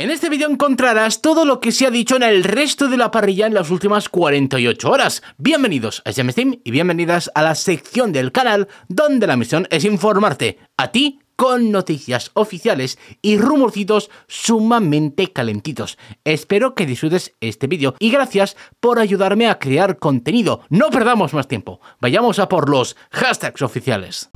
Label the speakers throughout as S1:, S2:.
S1: En este vídeo encontrarás todo lo que se ha dicho en el resto de la parrilla en las últimas 48 horas. Bienvenidos a Steam y bienvenidas a la sección del canal donde la misión es informarte a ti con noticias oficiales y rumorcitos sumamente calentitos. Espero que disfrutes este vídeo y gracias por ayudarme a crear contenido. No perdamos más tiempo, vayamos a por los hashtags oficiales.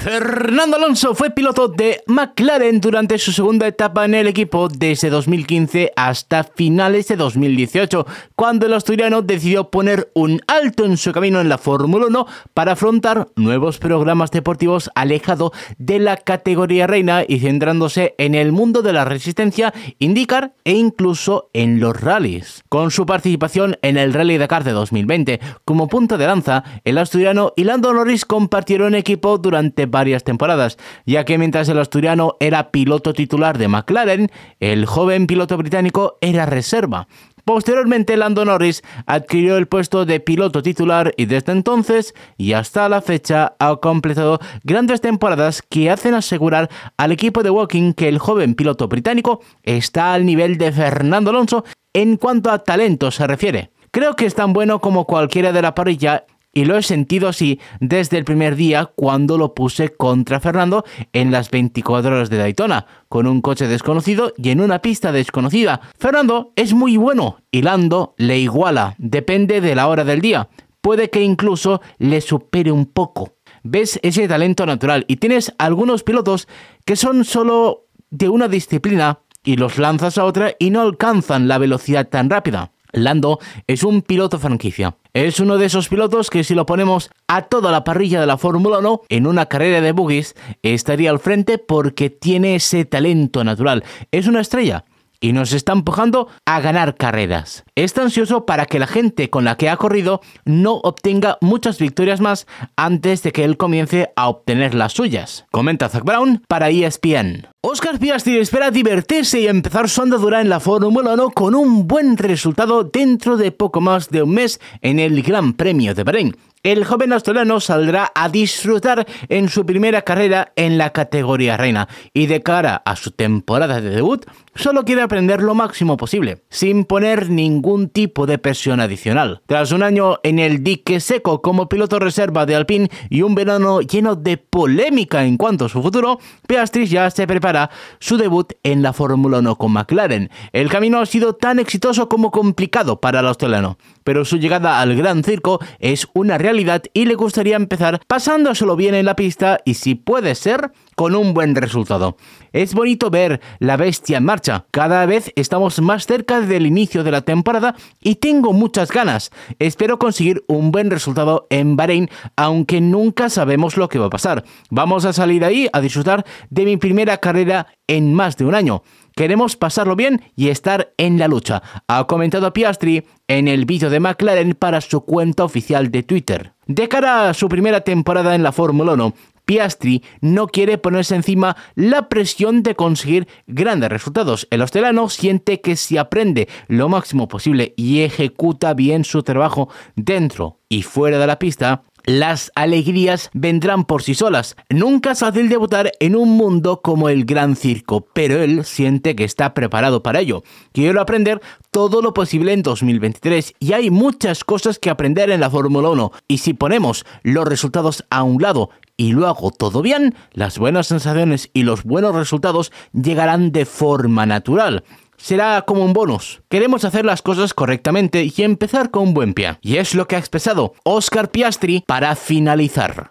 S1: Fernando Alonso fue piloto de McLaren durante su segunda etapa en el equipo desde 2015 hasta finales de 2018, cuando el asturiano decidió poner un alto en su camino en la Fórmula 1 para afrontar nuevos programas deportivos alejado de la categoría reina y centrándose en el mundo de la resistencia, indicar e incluso en los rallies. Con su participación en el Rally Dakar de 2020 como punto de lanza, el asturiano y Lando Norris compartieron equipo durante varias temporadas, ya que mientras el asturiano era piloto titular de McLaren, el joven piloto británico era reserva. Posteriormente, Lando Norris adquirió el puesto de piloto titular y desde entonces y hasta la fecha ha completado grandes temporadas que hacen asegurar al equipo de Walking que el joven piloto británico está al nivel de Fernando Alonso en cuanto a talento se refiere. Creo que es tan bueno como cualquiera de la parrilla y lo he sentido así desde el primer día cuando lo puse contra Fernando en las 24 horas de Daytona, con un coche desconocido y en una pista desconocida. Fernando es muy bueno y Lando le iguala, depende de la hora del día, puede que incluso le supere un poco. Ves ese talento natural y tienes algunos pilotos que son solo de una disciplina y los lanzas a otra y no alcanzan la velocidad tan rápida. Lando es un piloto franquicia. Es uno de esos pilotos que si lo ponemos a toda la parrilla de la Fórmula 1 en una carrera de boogies estaría al frente porque tiene ese talento natural. Es una estrella y nos está empujando a ganar carreras está ansioso para que la gente con la que ha corrido no obtenga muchas victorias más antes de que él comience a obtener las suyas, comenta Zach Brown para ESPN. Oscar Piastri espera divertirse y empezar su andadura en la Fórmula 1 con un buen resultado dentro de poco más de un mes en el Gran Premio de Bahrein. El joven australiano saldrá a disfrutar en su primera carrera en la categoría reina y de cara a su temporada de debut solo quiere aprender lo máximo posible, sin poner ningún un tipo de presión adicional. Tras un año en el dique seco como piloto reserva de Alpine y un verano lleno de polémica en cuanto a su futuro, Peastris ya se prepara su debut en la Fórmula 1 con McLaren. El camino ha sido tan exitoso como complicado para el australiano, pero su llegada al gran circo es una realidad y le gustaría empezar pasándoselo bien en la pista y si puede ser con un buen resultado. Es bonito ver la bestia en marcha. Cada vez estamos más cerca del inicio de la temporada y tengo muchas ganas. Espero conseguir un buen resultado en Bahrein, aunque nunca sabemos lo que va a pasar. Vamos a salir ahí a disfrutar de mi primera carrera en más de un año. Queremos pasarlo bien y estar en la lucha, ha comentado Piastri en el vídeo de McLaren para su cuenta oficial de Twitter. De cara a su primera temporada en la Fórmula 1, Piastri no quiere ponerse encima la presión de conseguir grandes resultados. El hostelano siente que si aprende lo máximo posible y ejecuta bien su trabajo dentro y fuera de la pista, las alegrías vendrán por sí solas. Nunca es fácil debutar en un mundo como el gran circo, pero él siente que está preparado para ello. Quiero aprender todo lo posible en 2023 y hay muchas cosas que aprender en la Fórmula 1. Y si ponemos los resultados a un lado y lo hago todo bien, las buenas sensaciones y los buenos resultados llegarán de forma natural será como un bonus. Queremos hacer las cosas correctamente y empezar con buen pie. Y es lo que ha expresado Oscar Piastri para finalizar.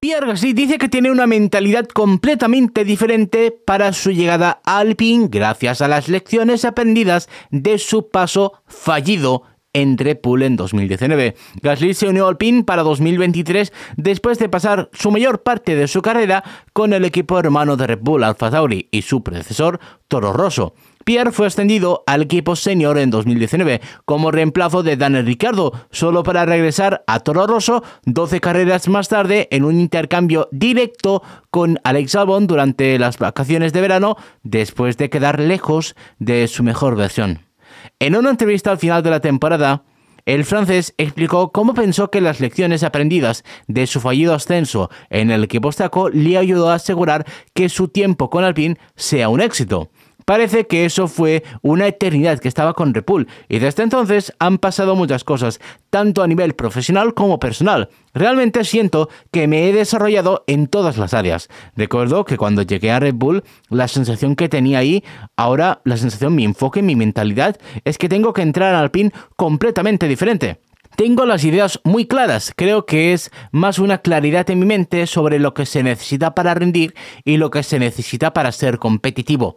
S1: Pierre Gasly dice que tiene una mentalidad completamente diferente para su llegada al pin gracias a las lecciones aprendidas de su paso fallido entre Pool en 2019. Gasly se unió al PIN para 2023 después de pasar su mayor parte de su carrera con el equipo hermano de Red Bull Alfa Tauri y su predecesor Toro Rosso. Pierre fue ascendido al equipo senior en 2019 como reemplazo de Daniel Ricciardo solo para regresar a Toro Rosso 12 carreras más tarde en un intercambio directo con Alex Albon durante las vacaciones de verano, después de quedar lejos de su mejor versión. En una entrevista al final de la temporada, el francés explicó cómo pensó que las lecciones aprendidas de su fallido ascenso en el equipo Staco le ayudó a asegurar que su tiempo con Alpine sea un éxito. Parece que eso fue una eternidad que estaba con Red Bull y desde entonces han pasado muchas cosas, tanto a nivel profesional como personal. Realmente siento que me he desarrollado en todas las áreas. Recuerdo que cuando llegué a Red Bull, la sensación que tenía ahí, ahora la sensación, mi enfoque, mi mentalidad, es que tengo que entrar al pin completamente diferente. Tengo las ideas muy claras, creo que es más una claridad en mi mente sobre lo que se necesita para rendir y lo que se necesita para ser competitivo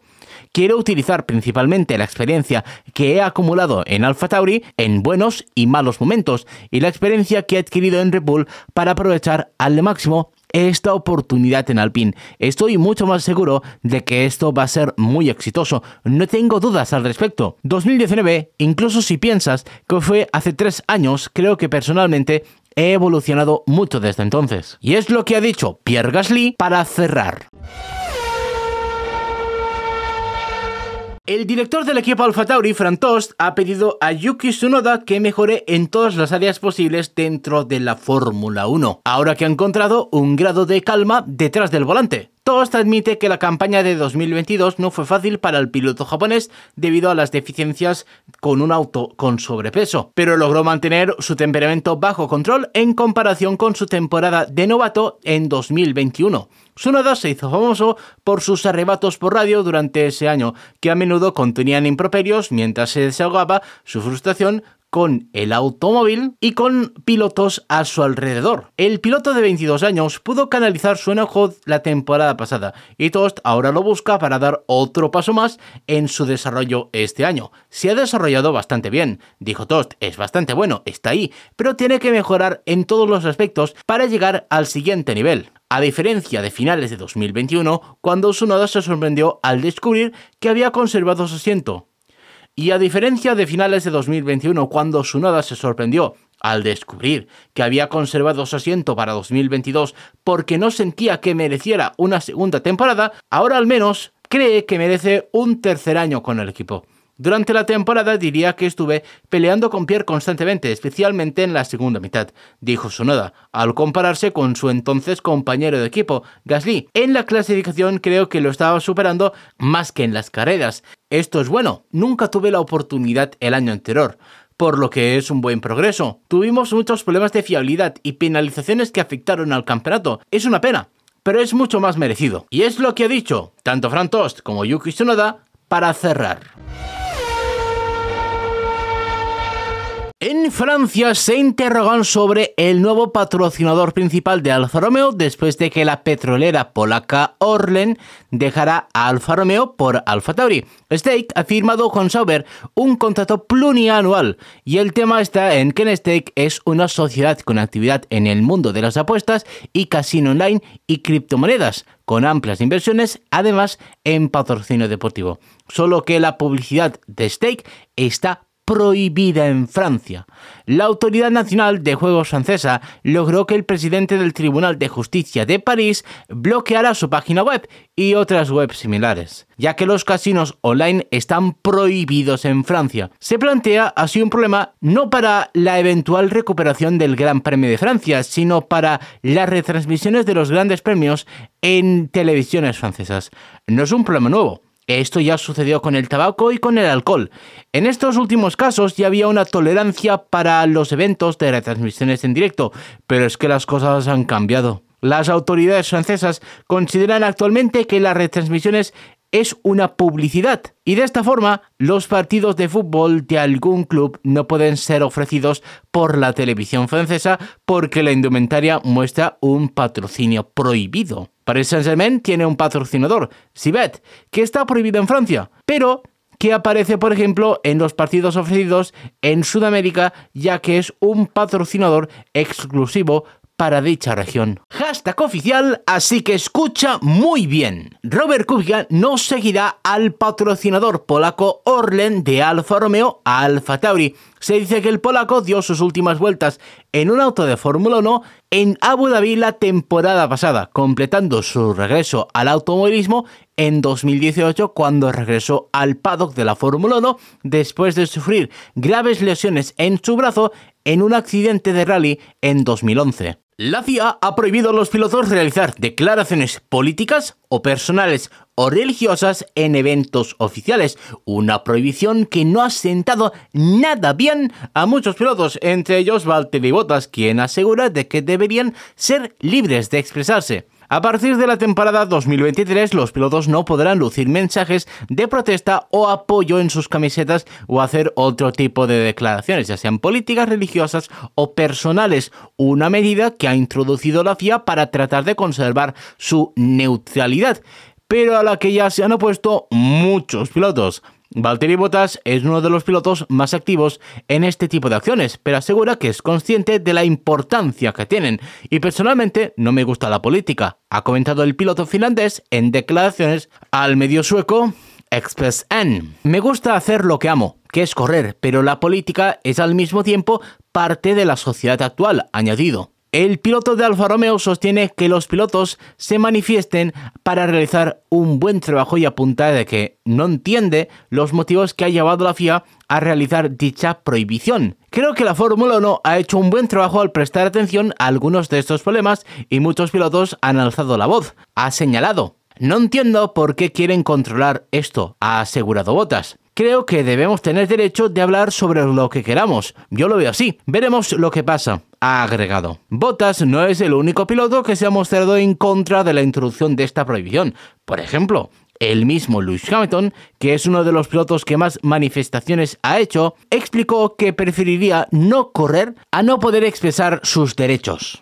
S1: quiero utilizar principalmente la experiencia que he acumulado en Alpha Tauri en buenos y malos momentos y la experiencia que he adquirido en Red Bull para aprovechar al máximo esta oportunidad en Alpine. Estoy mucho más seguro de que esto va a ser muy exitoso. No tengo dudas al respecto. 2019, incluso si piensas que fue hace tres años, creo que personalmente he evolucionado mucho desde entonces. Y es lo que ha dicho Pierre Gasly para cerrar. El director del equipo Alfa Tauri, Fran Tost, ha pedido a Yuki Tsunoda que mejore en todas las áreas posibles dentro de la Fórmula 1, ahora que ha encontrado un grado de calma detrás del volante. Tost admite que la campaña de 2022 no fue fácil para el piloto japonés debido a las deficiencias con un auto con sobrepeso, pero logró mantener su temperamento bajo control en comparación con su temporada de novato en 2021. Tsunoda se hizo famoso por sus arrebatos por radio durante ese año, que a menudo contenían improperios mientras se desahogaba su frustración con el automóvil y con pilotos a su alrededor. El piloto de 22 años pudo canalizar su enojo la temporada pasada y Toast ahora lo busca para dar otro paso más en su desarrollo este año. Se ha desarrollado bastante bien, dijo Toast, es bastante bueno, está ahí, pero tiene que mejorar en todos los aspectos para llegar al siguiente nivel. A diferencia de finales de 2021, cuando Sunoda se sorprendió al descubrir que había conservado su asiento, y a diferencia de finales de 2021, cuando Sunoda se sorprendió al descubrir que había conservado su asiento para 2022 porque no sentía que mereciera una segunda temporada, ahora al menos cree que merece un tercer año con el equipo. Durante la temporada diría que estuve peleando con Pierre constantemente, especialmente en la segunda mitad, dijo Sonoda, al compararse con su entonces compañero de equipo, Gasly. En la clasificación creo que lo estaba superando más que en las carreras. Esto es bueno, nunca tuve la oportunidad el año anterior por lo que es un buen progreso. Tuvimos muchos problemas de fiabilidad y penalizaciones que afectaron al campeonato. Es una pena, pero es mucho más merecido. Y es lo que ha dicho tanto Frank Tost como Yuki Tsunoda para cerrar. Francia se interrogan sobre el nuevo patrocinador principal de Alfa Romeo después de que la petrolera polaca Orlen dejará a Alfa Romeo por Alfa Tauri. Steak ha firmado con Sauber un contrato plurianual y el tema está en que Steak es una sociedad con actividad en el mundo de las apuestas y casino online y criptomonedas con amplias inversiones, además en patrocinio deportivo. Solo que la publicidad de Steak está prohibida en Francia. La Autoridad Nacional de Juegos francesa logró que el presidente del Tribunal de Justicia de París bloqueara su página web y otras webs similares, ya que los casinos online están prohibidos en Francia. Se plantea así un problema no para la eventual recuperación del Gran Premio de Francia, sino para las retransmisiones de los grandes premios en televisiones francesas. No es un problema nuevo esto ya sucedió con el tabaco y con el alcohol. En estos últimos casos ya había una tolerancia para los eventos de retransmisiones en directo, pero es que las cosas han cambiado. Las autoridades francesas consideran actualmente que las retransmisiones es una publicidad y de esta forma los partidos de fútbol de algún club no pueden ser ofrecidos por la televisión francesa porque la indumentaria muestra un patrocinio prohibido. Paris Saint-Germain tiene un patrocinador, Sibet, que está prohibido en Francia, pero que aparece, por ejemplo, en los partidos ofrecidos en Sudamérica, ya que es un patrocinador exclusivo para dicha región. Hashtag oficial, así que escucha muy bien. Robert Kubica no seguirá al patrocinador polaco Orlen de Alfa Romeo a Alfa Tauri. Se dice que el polaco dio sus últimas vueltas en un auto de Fórmula 1 en Abu Dhabi la temporada pasada, completando su regreso al automovilismo en 2018 cuando regresó al paddock de la Fórmula 1 después de sufrir graves lesiones en su brazo en un accidente de rally en 2011. La CIA ha prohibido a los pilotos realizar declaraciones políticas o personales o religiosas en eventos oficiales, una prohibición que no ha sentado nada bien a muchos pilotos, entre ellos Valtteri Botas, quien asegura de que deberían ser libres de expresarse. A partir de la temporada 2023, los pilotos no podrán lucir mensajes de protesta o apoyo en sus camisetas o hacer otro tipo de declaraciones, ya sean políticas, religiosas o personales, una medida que ha introducido la FIA para tratar de conservar su neutralidad, pero a la que ya se han opuesto muchos pilotos. Valtteri Bottas es uno de los pilotos más activos en este tipo de acciones, pero asegura que es consciente de la importancia que tienen. Y personalmente no me gusta la política, ha comentado el piloto finlandés en declaraciones al medio sueco ExpressN. Me gusta hacer lo que amo, que es correr, pero la política es al mismo tiempo parte de la sociedad actual, añadido. El piloto de Alfa Romeo sostiene que los pilotos se manifiesten para realizar un buen trabajo y apunta de que no entiende los motivos que ha llevado la FIA a realizar dicha prohibición. Creo que la Fórmula 1 ha hecho un buen trabajo al prestar atención a algunos de estos problemas y muchos pilotos han alzado la voz, ha señalado. No entiendo por qué quieren controlar esto, ha asegurado Botas. Creo que debemos tener derecho de hablar sobre lo que queramos. Yo lo veo así. Veremos lo que pasa ha agregado. Bottas no es el único piloto que se ha mostrado en contra de la introducción de esta prohibición. Por ejemplo, el mismo Lewis Hamilton, que es uno de los pilotos que más manifestaciones ha hecho, explicó que preferiría no correr a no poder expresar sus derechos.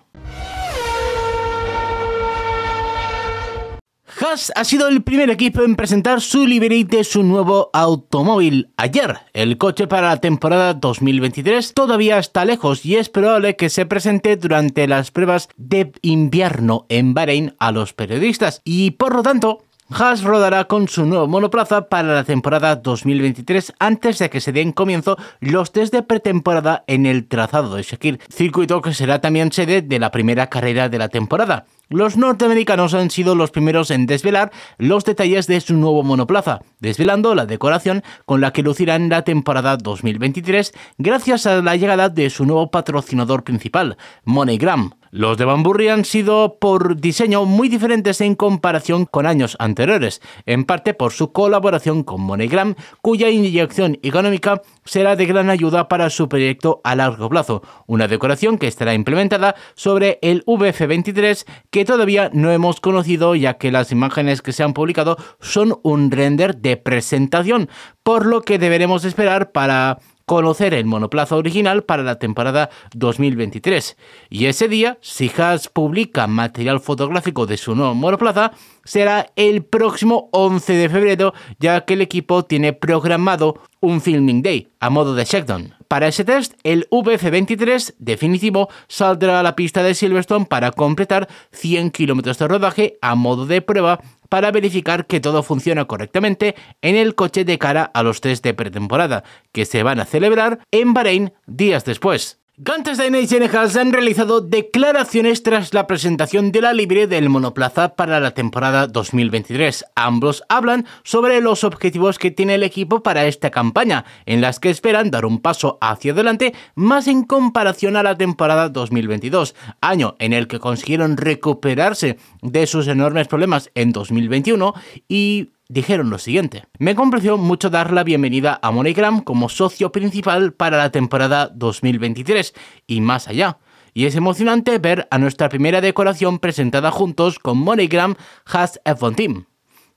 S1: Haas ha sido el primer equipo en presentar su de su nuevo automóvil. Ayer, el coche para la temporada 2023 todavía está lejos y es probable que se presente durante las pruebas de invierno en Bahrein a los periodistas y por lo tanto Haas rodará con su nuevo monoplaza para la temporada 2023 antes de que se den comienzo los test de pretemporada en el trazado de Shakir, circuito que será también sede de la primera carrera de la temporada. Los norteamericanos han sido los primeros en desvelar los detalles de su nuevo monoplaza, desvelando la decoración con la que lucirá en la temporada 2023 gracias a la llegada de su nuevo patrocinador principal, MoneyGram. Los de Bamburri han sido por diseño muy diferentes en comparación con años anteriores, en parte por su colaboración con MoneyGram, cuya inyección económica será de gran ayuda para su proyecto a largo plazo, una decoración que estará implementada sobre el VF23 que todavía no hemos conocido ya que las imágenes que se han publicado son un render de presentación, por lo que deberemos esperar para conocer el monoplaza original para la temporada 2023. Y ese día, si Haas publica material fotográfico de su nuevo monoplaza, será el próximo 11 de febrero, ya que el equipo tiene programado un filming day a modo de checkdown. Para ese test, el VF-23 definitivo saldrá a la pista de Silverstone para completar 100 kilómetros de rodaje a modo de prueba para verificar que todo funciona correctamente en el coche de cara a los test de pretemporada, que se van a celebrar en Bahrein días después. Gantes de y se han realizado declaraciones tras la presentación de la libre del monoplaza para la temporada 2023. Ambos hablan sobre los objetivos que tiene el equipo para esta campaña, en las que esperan dar un paso hacia adelante más en comparación a la temporada 2022, año en el que consiguieron recuperarse de sus enormes problemas en 2021 y dijeron lo siguiente. Me complació mucho dar la bienvenida a MoneyGram como socio principal para la temporada 2023 y más allá. Y es emocionante ver a nuestra primera decoración presentada juntos con MoneyGram Has Team.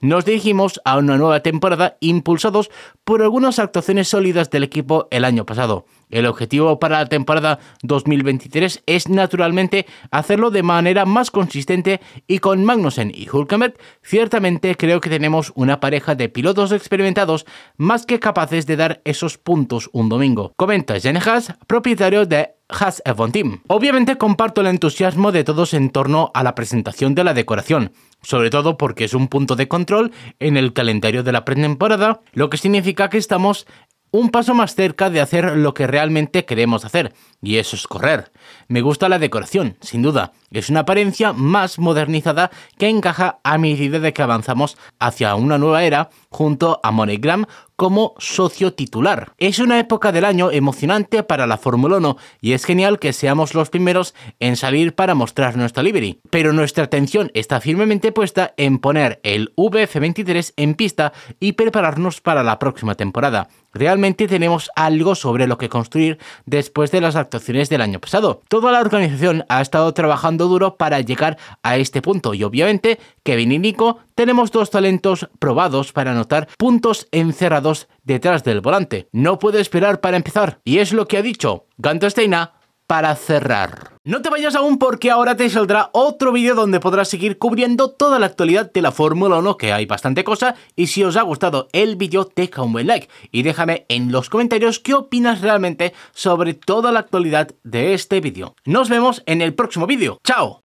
S1: Nos dirigimos a una nueva temporada impulsados por algunas actuaciones sólidas del equipo el año pasado, el objetivo para la temporada 2023 es naturalmente hacerlo de manera más consistente y con Magnussen y Hulkenberg ciertamente creo que tenemos una pareja de pilotos experimentados más que capaces de dar esos puntos un domingo. Comenta Jen Haas, propietario de Haas F1 Team. Obviamente comparto el entusiasmo de todos en torno a la presentación de la decoración, sobre todo porque es un punto de control en el calendario de la pretemporada, lo que significa que estamos un paso más cerca de hacer lo que realmente queremos hacer, y eso es correr. Me gusta la decoración, sin duda, es una apariencia más modernizada que encaja a medida de que avanzamos hacia una nueva era junto a Monogram como socio titular. Es una época del año emocionante para la Fórmula 1 y es genial que seamos los primeros en salir para mostrar nuestra livery. Pero nuestra atención está firmemente puesta en poner el VF23 en pista y prepararnos para la próxima temporada. Realmente tenemos algo sobre lo que construir después de las actuaciones del año pasado. Toda la organización ha estado trabajando duro para llegar a este punto y obviamente Kevin y Nico tenemos dos talentos probados para anotar puntos encerrados detrás del volante. No puede esperar para empezar, y es lo que ha dicho Gantosteina para cerrar. No te vayas aún porque ahora te saldrá otro vídeo donde podrás seguir cubriendo toda la actualidad de la Fórmula 1, que hay bastante cosa, y si os ha gustado el vídeo deja un buen like y déjame en los comentarios qué opinas realmente sobre toda la actualidad de este vídeo. Nos vemos en el próximo vídeo. ¡Chao!